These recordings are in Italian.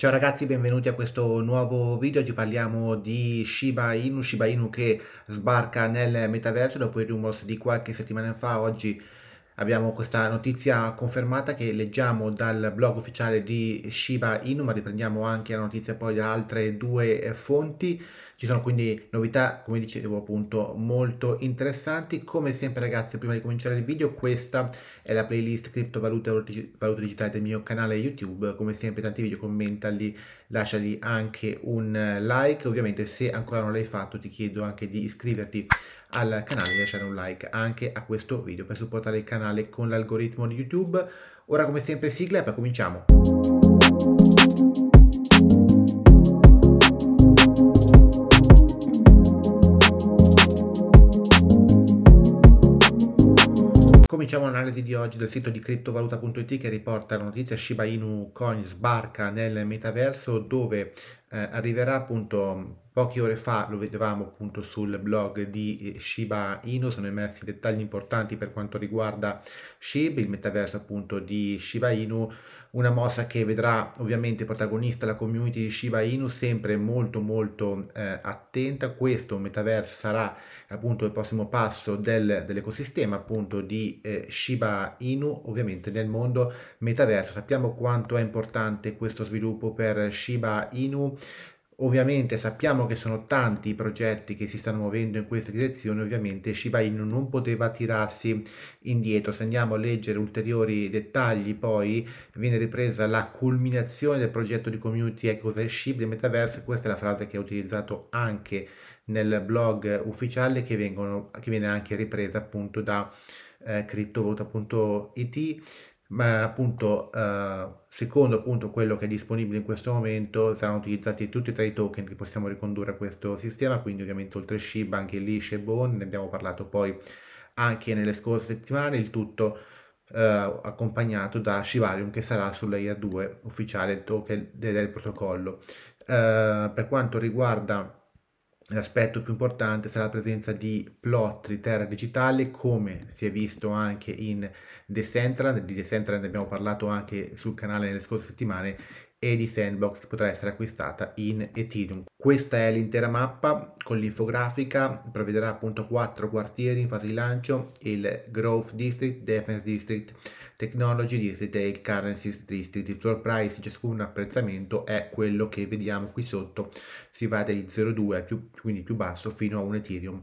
Ciao ragazzi, benvenuti a questo nuovo video. Oggi parliamo di Shiba Inu, Shiba Inu che sbarca nel metaverso dopo i rumors di qualche settimana fa. Oggi abbiamo questa notizia confermata che leggiamo dal blog ufficiale di Shiba Inu, ma riprendiamo anche la notizia poi da altre due eh, fonti. Ci sono quindi novità, come dicevo appunto, molto interessanti. Come sempre ragazzi, prima di cominciare il video, questa è la playlist criptovalute e valute digitali del mio canale YouTube. Come sempre tanti video, commentali, lasciali anche un like. Ovviamente se ancora non l'hai fatto ti chiedo anche di iscriverti al canale e lasciare un like anche a questo video per supportare il canale canale con l'algoritmo di YouTube. Ora come sempre sigla e poi cominciamo. Cominciamo l'analisi di oggi dal sito di criptovaluta.it che riporta la notizia Shiba Inu Coin sbarca nel metaverso dove eh, arriverà appunto mm, poche ore fa, lo vedevamo appunto sul blog di eh, Shiba Inu, sono emersi dettagli importanti per quanto riguarda SHIB, il metaverso appunto di Shiba Inu, una mossa che vedrà ovviamente protagonista la community di Shiba Inu, sempre molto molto eh, attenta, questo metaverso sarà appunto il prossimo passo del, dell'ecosistema appunto di eh, Shiba Inu, ovviamente nel mondo metaverso, sappiamo quanto è importante questo sviluppo per Shiba Inu, Ovviamente sappiamo che sono tanti i progetti che si stanno muovendo in questa direzione, ovviamente Shiba Inu non poteva tirarsi indietro. Se andiamo a leggere ulteriori dettagli poi viene ripresa la culminazione del progetto di community e cos'è Shiba del Metaverse, questa è la frase che ho utilizzato anche nel blog ufficiale che, vengono, che viene anche ripresa appunto da eh, criptovaluta.it ma appunto eh, secondo appunto quello che è disponibile in questo momento saranno utilizzati tutti e tre i token che possiamo ricondurre a questo sistema, quindi ovviamente oltre Shiba anche Lish e Bone, ne abbiamo parlato poi anche nelle scorse settimane, il tutto eh, accompagnato da Shivarium che sarà sul layer 2 ufficiale del token del protocollo. Eh, per quanto riguarda L'aspetto più importante sarà la presenza di plot di terra digitale come si è visto anche in Decentraland, di Decentraland abbiamo parlato anche sul canale nelle scorse settimane e di Sandbox che potrà essere acquistata in Ethereum. Questa è l'intera mappa con l'infografica, prevederà appunto quattro quartieri in fase di lancio, il Growth District, Defense District, Technology District e il Currency District. Il floor price di ciascun apprezzamento è quello che vediamo qui sotto, si va dagli 0,2 quindi più basso fino a un Ethereum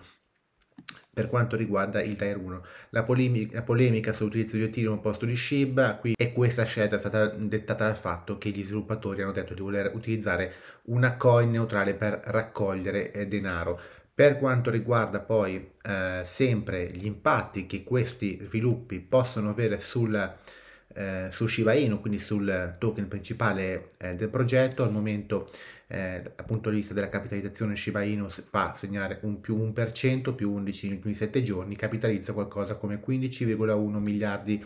per quanto riguarda il Tier 1. La, polemica, la polemica sull'utilizzo di Ethereum al posto di Shiba, qui è questa scelta è stata dettata dal fatto che gli sviluppatori hanno detto di voler utilizzare una coin neutrale per raccogliere eh, denaro. Per quanto riguarda poi eh, sempre gli impatti che questi sviluppi possono avere sul eh, su Shiba Inu, quindi sul token principale eh, del progetto. Al momento eh, dal punto di vista della capitalizzazione Shiba Inu fa segnare un più 1% più 11 negli ultimi 7 giorni, capitalizza qualcosa come 15,1 miliardi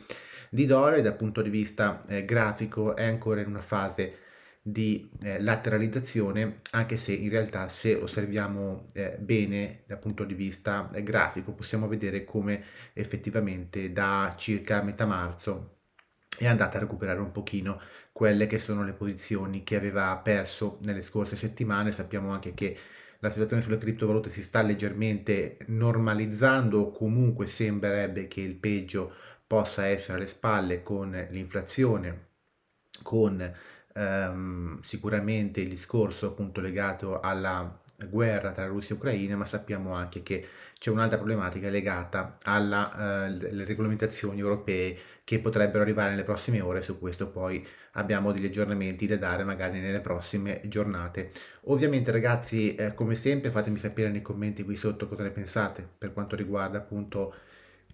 di dollari. Dal punto di vista eh, grafico è ancora in una fase di eh, lateralizzazione anche se in realtà se osserviamo eh, bene dal punto di vista eh, grafico possiamo vedere come effettivamente da circa metà marzo è andata a recuperare un pochino quelle che sono le posizioni che aveva perso nelle scorse settimane. Sappiamo anche che la situazione sulle criptovalute si sta leggermente normalizzando comunque sembrerebbe che il peggio possa essere alle spalle con l'inflazione, con ehm, sicuramente il discorso appunto legato alla guerra tra Russia e Ucraina, ma sappiamo anche che c'è un'altra problematica legata alle eh, uh, regolamentazioni europee che potrebbero arrivare nelle prossime ore, su questo poi abbiamo degli aggiornamenti da dare magari nelle prossime giornate. Ovviamente ragazzi, eh, come sempre fatemi sapere nei commenti qui sotto cosa ne pensate per quanto riguarda appunto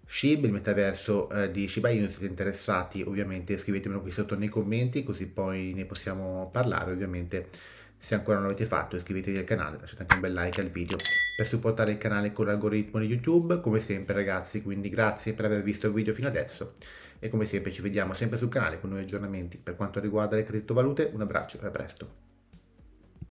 SHIB, il metaverso eh, di Shiba Inu, se siete interessati ovviamente scrivetemelo qui sotto nei commenti così poi ne possiamo parlare ovviamente se ancora non l'avete fatto iscrivetevi al canale, lasciate anche un bel like al video per supportare il canale con l'algoritmo di YouTube, come sempre ragazzi, quindi grazie per aver visto il video fino adesso e come sempre ci vediamo sempre sul canale con nuovi aggiornamenti per quanto riguarda le criptovalute, un abbraccio e a presto.